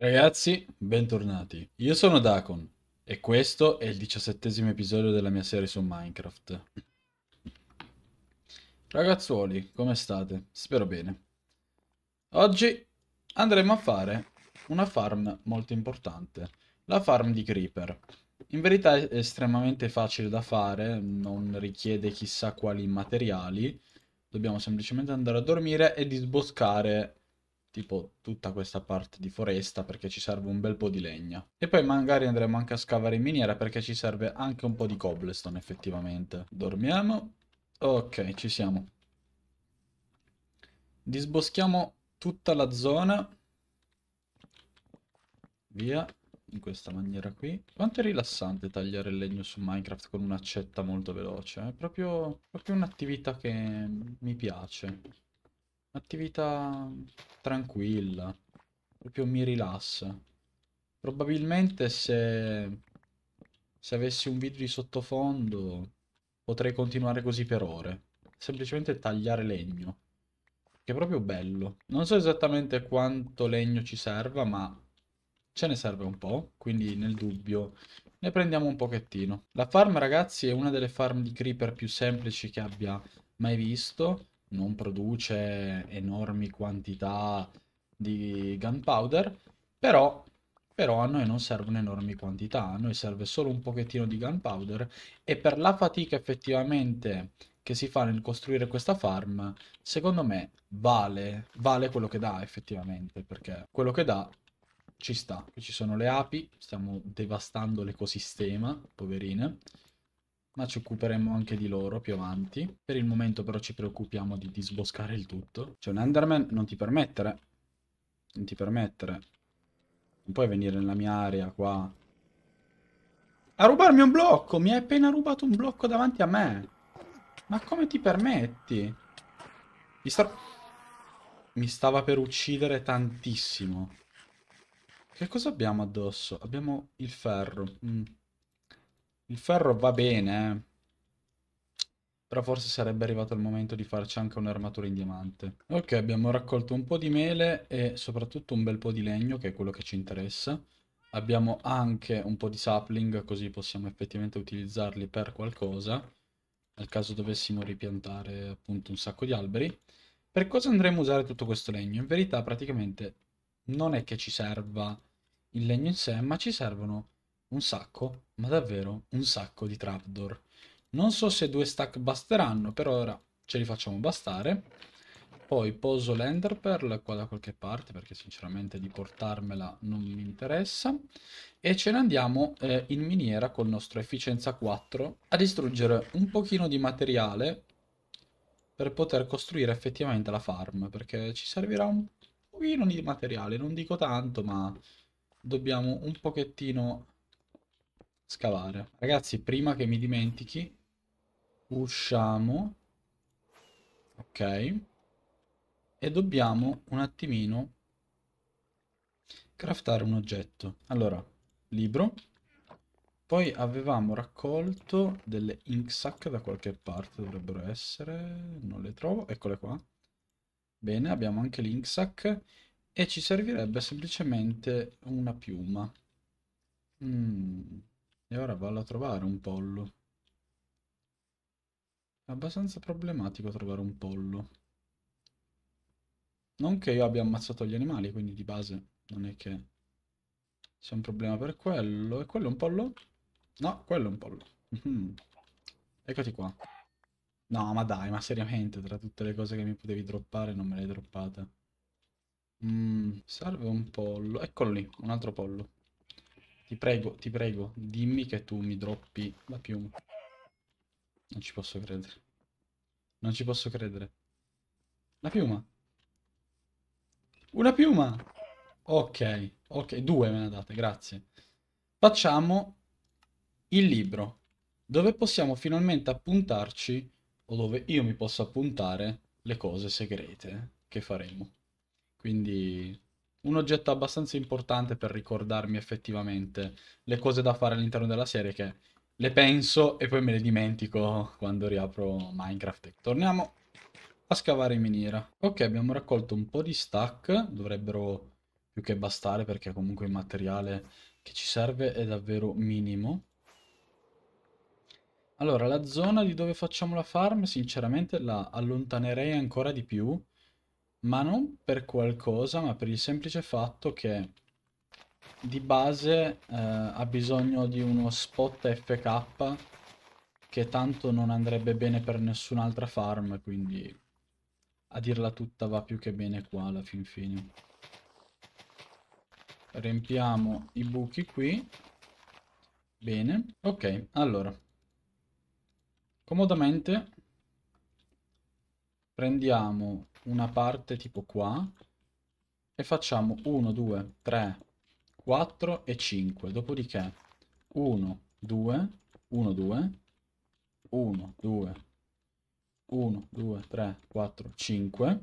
Ragazzi, bentornati. Io sono Dacon e questo è il diciassettesimo episodio della mia serie su Minecraft. Ragazzuoli, come state? Spero bene. Oggi andremo a fare una farm molto importante, la farm di Creeper. In verità è estremamente facile da fare, non richiede chissà quali materiali. Dobbiamo semplicemente andare a dormire e disboscare tipo tutta questa parte di foresta perché ci serve un bel po' di legna. E poi magari andremo anche a scavare in miniera perché ci serve anche un po' di cobblestone effettivamente. Dormiamo. Ok, ci siamo. Disboschiamo tutta la zona. Via, in questa maniera qui. Quanto è rilassante tagliare il legno su Minecraft con un'accetta molto veloce. Eh? È proprio, proprio un'attività che mi piace. Attività tranquilla. Proprio mi rilassa. Probabilmente se... Se avessi un video di sottofondo potrei continuare così per ore. Semplicemente tagliare legno. Che è proprio bello. Non so esattamente quanto legno ci serva, ma ce ne serve un po', quindi nel dubbio ne prendiamo un pochettino. La farm, ragazzi, è una delle farm di creeper più semplici che abbia mai visto non produce enormi quantità di gunpowder, però, però, a noi non servono enormi quantità, a noi serve solo un pochettino di gunpowder e per la fatica effettivamente che si fa nel costruire questa farm, secondo me vale, vale quello che dà effettivamente, perché quello che dà ci sta. Qui ci sono le api, stiamo devastando l'ecosistema, poverine ma ci occuperemo anche di loro più avanti. Per il momento però ci preoccupiamo di disboscare il tutto. C'è un Enderman, non ti permettere. Non ti permettere. Non puoi venire nella mia area qua. A rubarmi un blocco! Mi hai appena rubato un blocco davanti a me. Ma come ti permetti? Mi, sta... Mi stava per uccidere tantissimo. Che cosa abbiamo addosso? Abbiamo il ferro. Mm. Il ferro va bene, eh. però forse sarebbe arrivato il momento di farci anche un'armatura in diamante. Ok, abbiamo raccolto un po' di mele e soprattutto un bel po' di legno, che è quello che ci interessa. Abbiamo anche un po' di sapling, così possiamo effettivamente utilizzarli per qualcosa, nel caso dovessimo ripiantare appunto un sacco di alberi. Per cosa andremo a usare tutto questo legno? In verità praticamente non è che ci serva il legno in sé, ma ci servono un sacco, ma davvero un sacco di trapdoor. Non so se due stack basteranno, per ora ce li facciamo bastare. Poi poso l'enderpearl qua da qualche parte, perché sinceramente di portarmela non mi interessa. E ce ne andiamo eh, in miniera col nostro efficienza 4 a distruggere un pochino di materiale per poter costruire effettivamente la farm, perché ci servirà un pochino di materiale, non dico tanto, ma dobbiamo un pochettino scavare. Ragazzi, prima che mi dimentichi, usciamo. Ok. E dobbiamo un attimino craftare un oggetto. Allora, libro. Poi avevamo raccolto delle ink sac da qualche parte, dovrebbero essere, non le trovo, eccole qua. Bene, abbiamo anche l'ink sac. e ci servirebbe semplicemente una piuma. Mm. E ora vado a trovare un pollo. È abbastanza problematico trovare un pollo. Non che io abbia ammazzato gli animali, quindi di base non è che sia un problema per quello. E quello è un pollo? No, quello è un pollo. Mm-hmm. Eccoti qua. No, ma dai, ma seriamente, tra tutte le cose che mi potevi droppare non me le hai droppate. Mm, serve un pollo. Eccolo lì, un altro pollo. Ti prego, ti prego, dimmi che tu mi droppi la piuma. Non ci posso credere. Non ci posso credere. La piuma. Una piuma! Ok, ok, due me ne date, grazie. Facciamo il libro, dove possiamo finalmente appuntarci, o dove io mi posso appuntare, le cose segrete che faremo. Quindi un oggetto abbastanza importante per ricordarmi effettivamente le cose da fare all'interno della serie che le penso e poi me le dimentico quando riapro Minecraft. Torniamo a scavare in miniera. Ok, abbiamo raccolto un po' di stack, dovrebbero più che bastare perché comunque il materiale che ci serve è davvero minimo. Allora, la zona di dove facciamo la farm, sinceramente, la allontanerei ancora di più ma non per qualcosa, ma per il semplice fatto che di base eh, ha bisogno di uno spot FK che tanto non andrebbe bene per nessun'altra farm, quindi a dirla tutta va più che bene qua alla fin fine. Riempiamo i buchi qui. Bene, ok, allora. Comodamente prendiamo una parte tipo qua e facciamo 1, 2, 3, 4 e 5. Dopodiché 1, 2, 1, 2, 1, 2, 1, 2, 3, 4, 5.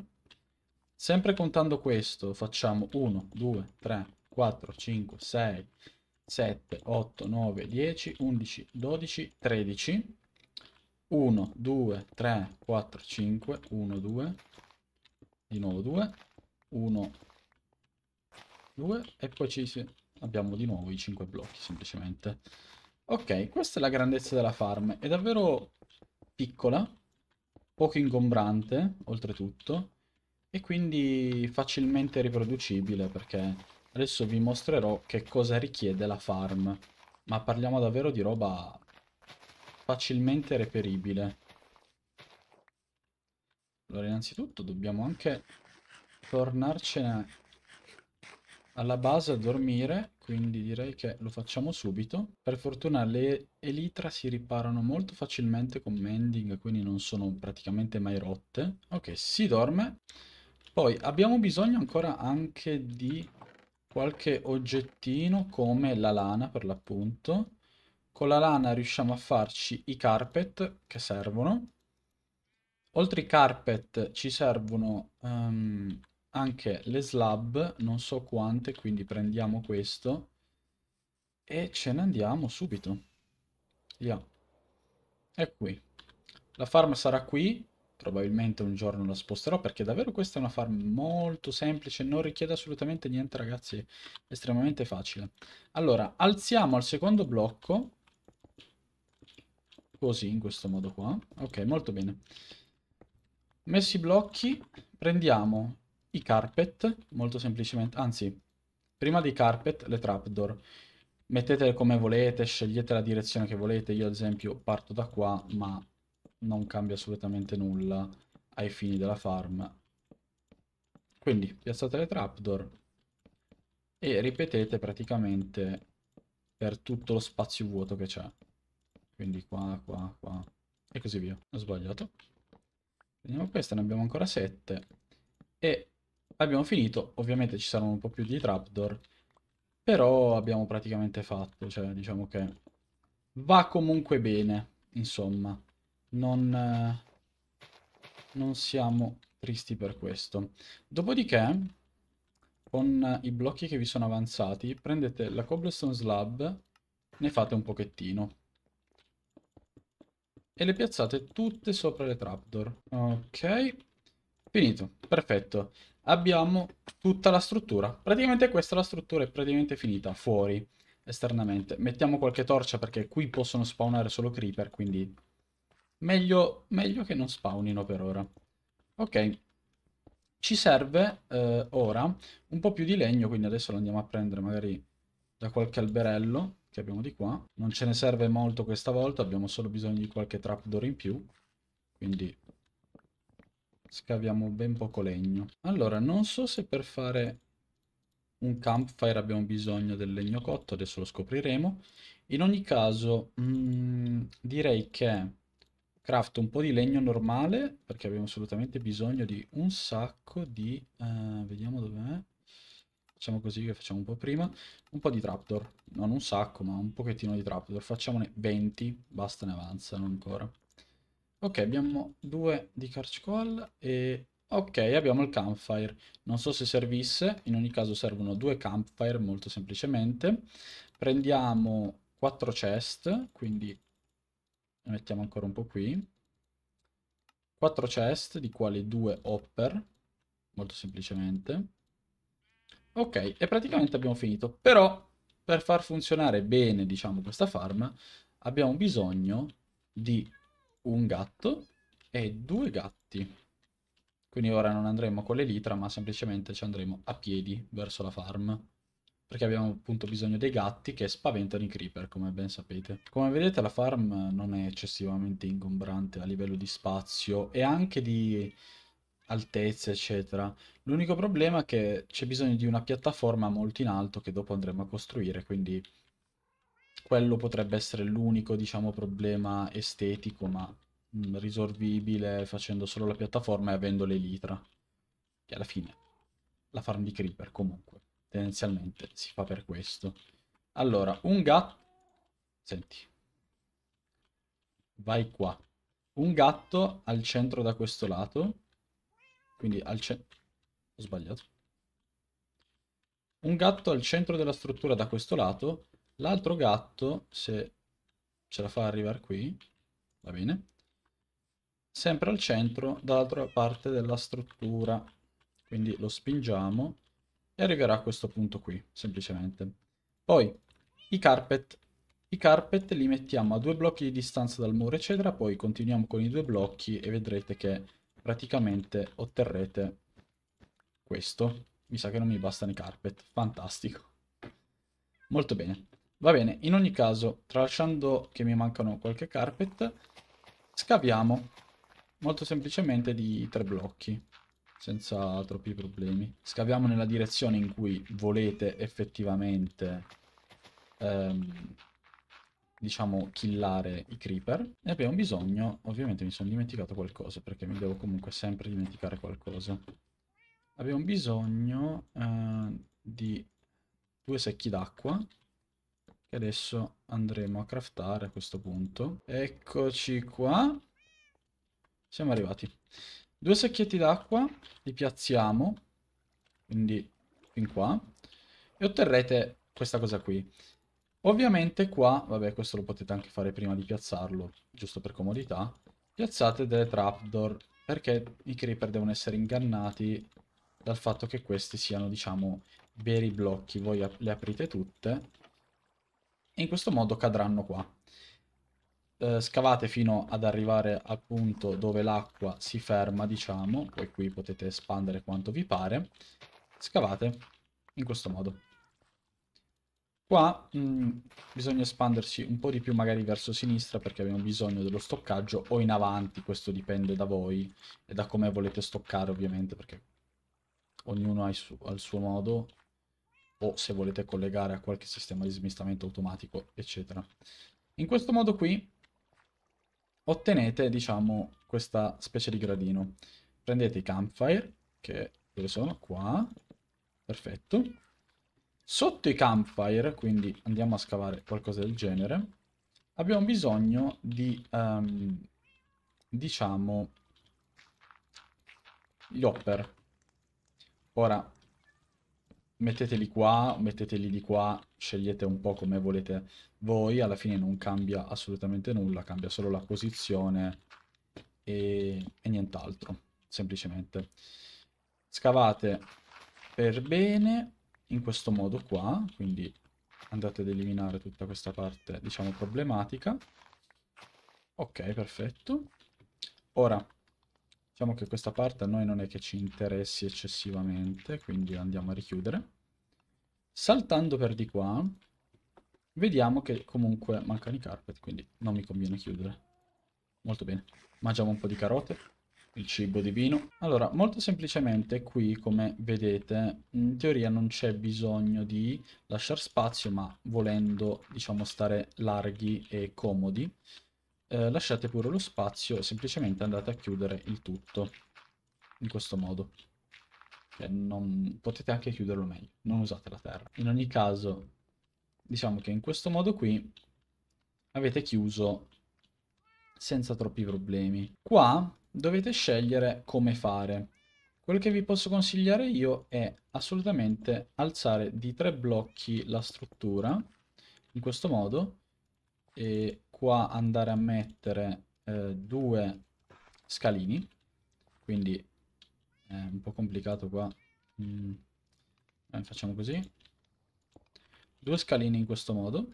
Sempre contando questo facciamo 1, 2, 3, 4, 5, 6, 7, 8, 9, 10, 11, 12, 13. 1, 2, 3, 4, 5, 1, 2, di nuovo 2, 1, 2 e poi ci si... abbiamo di nuovo i 5 blocchi semplicemente. Ok, questa è la grandezza della farm, è davvero piccola, poco ingombrante oltretutto e quindi facilmente riproducibile perché adesso vi mostrerò che cosa richiede la farm, ma parliamo davvero di roba facilmente reperibile. Allora, innanzitutto dobbiamo anche tornarcene alla base a dormire, quindi direi che lo facciamo subito. Per fortuna le elitra si riparano molto facilmente con mending, quindi non sono praticamente mai rotte. Ok, si dorme. Poi abbiamo bisogno ancora anche di qualche oggettino come la lana per l'appunto. Con la lana riusciamo a farci i carpet che servono. Oltre i carpet ci servono um, anche le slab, non so quante, quindi prendiamo questo e ce ne andiamo subito. Via. È qui. La farm sarà qui, probabilmente un giorno la sposterò perché davvero questa è una farm molto semplice, non richiede assolutamente niente ragazzi, è estremamente facile. Allora, alziamo al secondo blocco, così in questo modo qua, ok molto bene. Messi i blocchi, prendiamo i carpet, molto semplicemente, anzi, prima dei carpet le trapdoor. Mettetele come volete, scegliete la direzione che volete. Io ad esempio parto da qua, ma non cambia assolutamente nulla ai fini della farm. Quindi piazzate le trapdoor e ripetete praticamente per tutto lo spazio vuoto che c'è. Quindi qua, qua, qua e così via. Ho sbagliato. Vediamo questa, ne abbiamo ancora 7. E abbiamo finito, ovviamente ci saranno un po' più di trapdoor, però abbiamo praticamente fatto, cioè diciamo che va comunque bene, insomma. Non, non siamo tristi per questo. Dopodiché, con i blocchi che vi sono avanzati, prendete la cobblestone slab, ne fate un pochettino e le piazzate tutte sopra le trapdoor. Ok, finito, perfetto. Abbiamo tutta la struttura. Praticamente questa è la struttura è praticamente finita, fuori, esternamente. Mettiamo qualche torcia perché qui possono spawnare solo creeper, quindi meglio, meglio che non spawnino per ora. Ok, ci serve eh, ora un po' più di legno, quindi adesso lo andiamo a prendere magari da qualche alberello che abbiamo di qua. Non ce ne serve molto questa volta, abbiamo solo bisogno di qualche trapdoor in più, quindi scaviamo ben poco legno. Allora, non so se per fare un campfire abbiamo bisogno del legno cotto, adesso lo scopriremo. In ogni caso, mh, mm, direi che craft un po' di legno normale, perché abbiamo assolutamente bisogno di un sacco di... Uh, vediamo dov'è Facciamo così che facciamo un po' prima. Un po' di trapdoor. Non un sacco, ma un pochettino di trapdoor. Facciamone 20. Basta, ne avanzano ancora. Ok, abbiamo due di Carch Call e... Ok, abbiamo il campfire. Non so se servisse. In ogni caso servono due campfire, molto semplicemente. Prendiamo quattro chest, quindi ne mettiamo ancora un po' qui. Quattro chest, di quali due hopper, molto semplicemente. Ok, e praticamente abbiamo finito. Però, per far funzionare bene, diciamo, questa farm, abbiamo bisogno di un gatto e due gatti. Quindi ora non andremo con l'elitra, ma semplicemente ci andremo a piedi verso la farm. Perché abbiamo appunto bisogno dei gatti che spaventano i creeper, come ben sapete. Come vedete la farm non è eccessivamente ingombrante a livello di spazio e anche di altezze, eccetera. L'unico problema è che c'è bisogno di una piattaforma molto in alto che dopo andremo a costruire, quindi quello potrebbe essere l'unico, diciamo, problema estetico, ma mm, risolvibile facendo solo la piattaforma e avendo l'elitra. Che alla fine la farm di creeper comunque, tendenzialmente si fa per questo. Allora, un gatto... Senti. Vai qua. Un gatto al centro da questo lato quindi al centro... Ho sbagliato. Un gatto al centro della struttura da questo lato. L'altro gatto, se ce la fa arrivare qui, va bene, sempre al centro dall'altra parte della struttura. Quindi lo spingiamo e arriverà a questo punto qui, semplicemente. Poi i carpet. I carpet li mettiamo a due blocchi di distanza dal muro, eccetera, poi continuiamo con i due blocchi e vedrete che praticamente otterrete questo. Mi sa che non mi bastano i carpet, fantastico. Molto bene. Va bene, in ogni caso, tralasciando che mi mancano qualche carpet, scaviamo molto semplicemente di tre blocchi, senza troppi problemi. Scaviamo nella direzione in cui volete effettivamente ehm, diciamo, killare i creeper. E abbiamo bisogno, ovviamente mi sono dimenticato qualcosa, perché mi devo comunque sempre dimenticare qualcosa. Abbiamo bisogno eh, di due secchi d'acqua, che adesso andremo a craftare a questo punto. Eccoci qua. Siamo arrivati. Due secchietti d'acqua, li piazziamo, quindi fin qua, e otterrete questa cosa qui. Ovviamente qua, vabbè questo lo potete anche fare prima di piazzarlo, giusto per comodità, piazzate delle trapdoor perché i creeper devono essere ingannati dal fatto che questi siano, diciamo, veri blocchi. Voi le aprite tutte e in questo modo cadranno qua. Eh, scavate fino ad arrivare al punto dove l'acqua si ferma, diciamo, poi qui potete espandere quanto vi pare. Scavate in questo modo. Qua mh, mm, bisogna espandersi un po' di più magari verso sinistra perché abbiamo bisogno dello stoccaggio o in avanti, questo dipende da voi e da come volete stoccare ovviamente perché ognuno ha il, suo, ha il suo modo o se volete collegare a qualche sistema di smistamento automatico eccetera. In questo modo qui ottenete diciamo questa specie di gradino. Prendete i campfire che dove sono? Qua, perfetto Sotto i campfire, quindi andiamo a scavare qualcosa del genere, abbiamo bisogno di, um, diciamo, gli hopper. Ora, metteteli qua, metteteli di qua, scegliete un po' come volete voi, alla fine non cambia assolutamente nulla, cambia solo la posizione e, e nient'altro, semplicemente. Scavate per bene in questo modo qua, quindi andate ad eliminare tutta questa parte, diciamo, problematica. Ok, perfetto. Ora, diciamo che questa parte a noi non è che ci interessi eccessivamente, quindi andiamo a richiudere. Saltando per di qua, vediamo che comunque mancano i carpet, quindi non mi conviene chiudere. Molto bene, mangiamo un po' di carote il cibo divino. Allora, molto semplicemente qui, come vedete, in teoria non c'è bisogno di lasciare spazio, ma volendo, diciamo, stare larghi e comodi, eh, lasciate pure lo spazio, semplicemente andate a chiudere il tutto, in questo modo. Cioè, non... potete anche chiuderlo meglio, non usate la terra. In ogni caso, diciamo che in questo modo qui avete chiuso senza troppi problemi. Qua dovete scegliere come fare. Quello che vi posso consigliare io è assolutamente alzare di tre blocchi la struttura, in questo modo, e qua andare a mettere eh, due scalini, quindi è un po' complicato qua, mm. eh, facciamo così, due scalini in questo modo,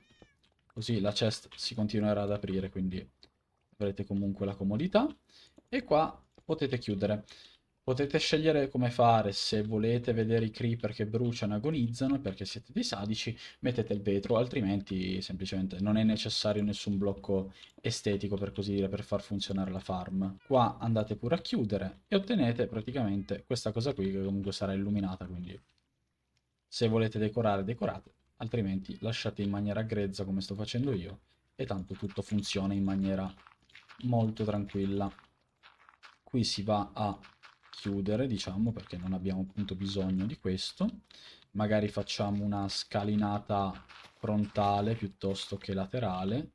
così la chest si continuerà ad aprire, quindi avrete comunque la comodità e qua potete chiudere. Potete scegliere come fare, se volete vedere i creeper che bruciano e agonizzano, perché siete dei sadici, mettete il vetro, altrimenti semplicemente non è necessario nessun blocco estetico, per così dire, per far funzionare la farm. Qua andate pure a chiudere e ottenete praticamente questa cosa qui, che comunque sarà illuminata, quindi se volete decorare, decorate, altrimenti lasciate in maniera grezza, come sto facendo io, e tanto tutto funziona in maniera molto tranquilla qui si va a chiudere diciamo perché non abbiamo appunto bisogno di questo magari facciamo una scalinata frontale piuttosto che laterale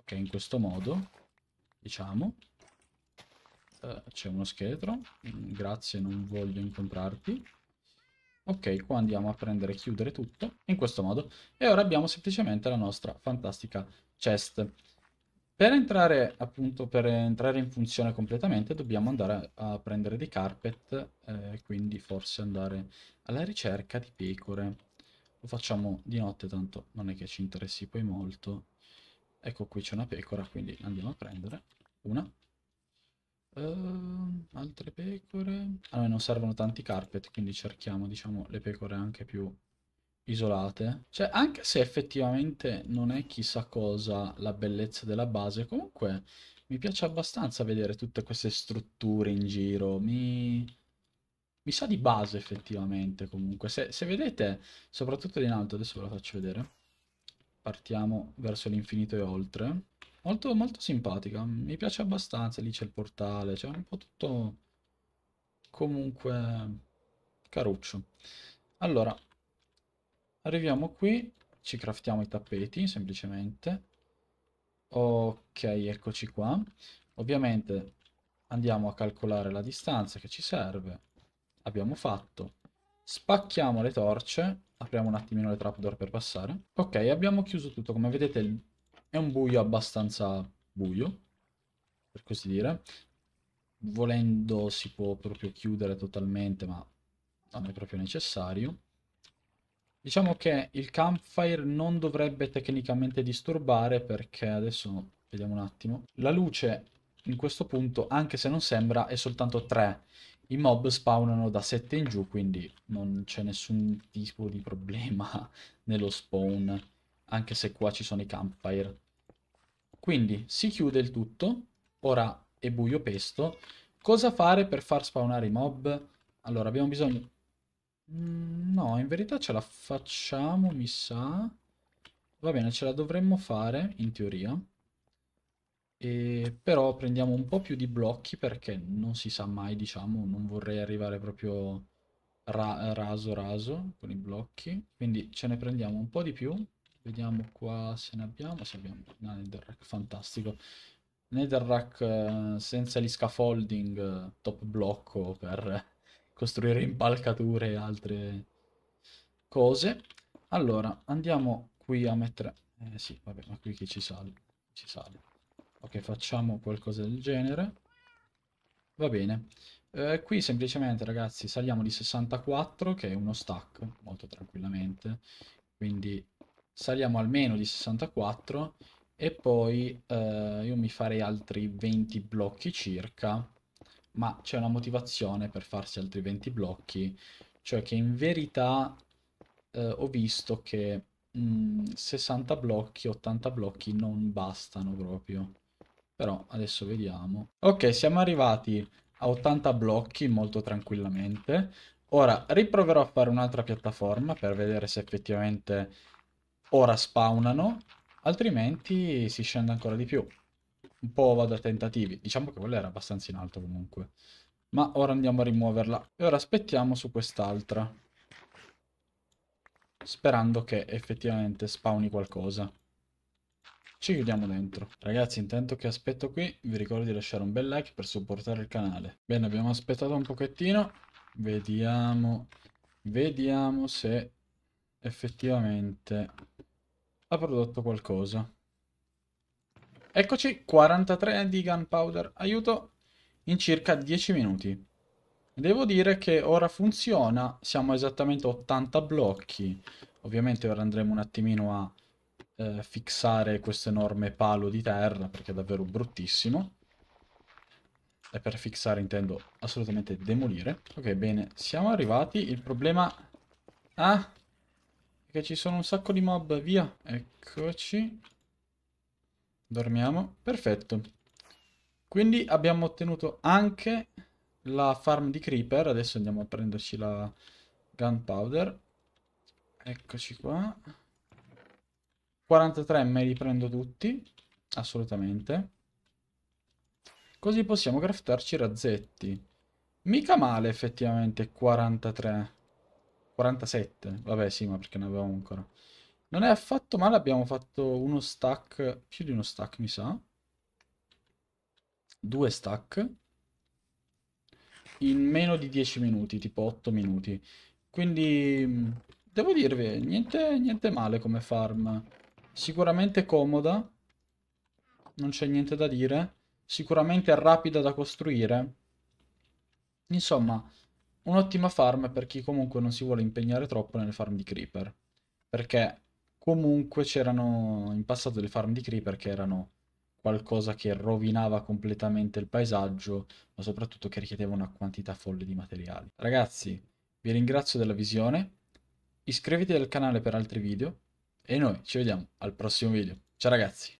ok in questo modo diciamo uh, c'è uno scheletro mm, grazie non voglio incontrarti ok qua andiamo a prendere e chiudere tutto in questo modo e ora abbiamo semplicemente la nostra fantastica chest per entrare, appunto, per entrare in funzione completamente dobbiamo andare a prendere dei carpet, eh, quindi forse andare alla ricerca di pecore. Lo facciamo di notte, tanto non è che ci interessi poi molto. Ecco qui c'è una pecora, quindi andiamo a prendere una. Uh, altre pecore. A ah, noi non servono tanti carpet, quindi cerchiamo, diciamo, le pecore anche più isolate. Cioè, anche se effettivamente non è chissà cosa la bellezza della base, comunque mi piace abbastanza vedere tutte queste strutture in giro. Mi, mi sa di base effettivamente comunque. Se, se vedete, soprattutto in alto, adesso ve la faccio vedere. Partiamo verso l'infinito e oltre. Molto, molto simpatica, mi piace abbastanza, lì c'è il portale, c'è cioè un po' tutto comunque caruccio. Allora, Arriviamo qui, ci craftiamo i tappeti, semplicemente. Ok, eccoci qua. Ovviamente andiamo a calcolare la distanza che ci serve. Abbiamo fatto. Spacchiamo le torce. Apriamo un attimino le trapdoor per passare. Ok, abbiamo chiuso tutto. Come vedete è un buio abbastanza buio, per così dire. Volendo si può proprio chiudere totalmente, ma non è proprio necessario. Diciamo che il campfire non dovrebbe tecnicamente disturbare perché adesso vediamo un attimo. La luce in questo punto, anche se non sembra, è soltanto 3. I mob spawnano da 7 in giù, quindi non c'è nessun tipo di problema nello spawn, anche se qua ci sono i campfire. Quindi si chiude il tutto, ora è buio pesto. Cosa fare per far spawnare i mob? Allora abbiamo bisogno Mm, no, in verità ce la facciamo, mi sa. Va bene, ce la dovremmo fare, in teoria. E, però prendiamo un po' più di blocchi perché non si sa mai, diciamo, non vorrei arrivare proprio ra raso raso con i blocchi. Quindi ce ne prendiamo un po' di più. Vediamo qua se ne abbiamo, se abbiamo... No, netherrack, fantastico. Netherrack eh, senza gli scaffolding eh, top blocco per costruire impalcature e altre cose. Allora, andiamo qui a mettere... Eh sì, vabbè, ma qui chi ci sale? Ci sale. Ok, facciamo qualcosa del genere. Va bene. Eh, qui semplicemente, ragazzi, saliamo di 64, che è uno stack, molto tranquillamente. Quindi saliamo almeno di 64 e poi eh, io mi farei altri 20 blocchi circa ma c'è una motivazione per farsi altri 20 blocchi, cioè che in verità eh, ho visto che mh, mm, 60 blocchi, 80 blocchi non bastano proprio. Però adesso vediamo. Ok, siamo arrivati a 80 blocchi molto tranquillamente. Ora riproverò a fare un'altra piattaforma per vedere se effettivamente ora spawnano, altrimenti si scende ancora di più un po' vado a tentativi. Diciamo che quella era abbastanza in alto comunque. Ma ora andiamo a rimuoverla. E ora aspettiamo su quest'altra. Sperando che effettivamente spawni qualcosa. Ci chiudiamo dentro. Ragazzi, intanto che aspetto qui, vi ricordo di lasciare un bel like per supportare il canale. Bene, abbiamo aspettato un pochettino. Vediamo... Vediamo se effettivamente ha prodotto qualcosa. Eccoci, 43 di gunpowder, aiuto, in circa 10 minuti. Devo dire che ora funziona, siamo esattamente 80 blocchi. Ovviamente ora andremo un attimino a eh, fissare questo enorme palo di terra, perché è davvero bruttissimo. E per fissare intendo assolutamente demolire. Ok, bene, siamo arrivati. Il problema... Ah! Che ci sono un sacco di mob, via! Eccoci dormiamo. Perfetto. Quindi abbiamo ottenuto anche la farm di creeper. Adesso andiamo a prenderci la gunpowder. Eccoci qua. 43 me li prendo tutti. Assolutamente. Così possiamo craftarci razzetti. Mica male effettivamente 43. 47. Vabbè sì, ma perché ne avevamo ancora. Non è affatto male, abbiamo fatto uno stack, più di uno stack mi sa. Due stack. In meno di 10 minuti, tipo 8 minuti. Quindi, devo dirvi, niente, niente male come farm. Sicuramente comoda. Non c'è niente da dire. Sicuramente rapida da costruire. Insomma, un'ottima farm per chi comunque non si vuole impegnare troppo nelle farm di creeper. Perché Comunque c'erano in passato le farm di creeper che erano qualcosa che rovinava completamente il paesaggio, ma soprattutto che richiedeva una quantità folle di materiali. Ragazzi, vi ringrazio della visione, iscrivetevi al canale per altri video e noi ci vediamo al prossimo video. Ciao ragazzi!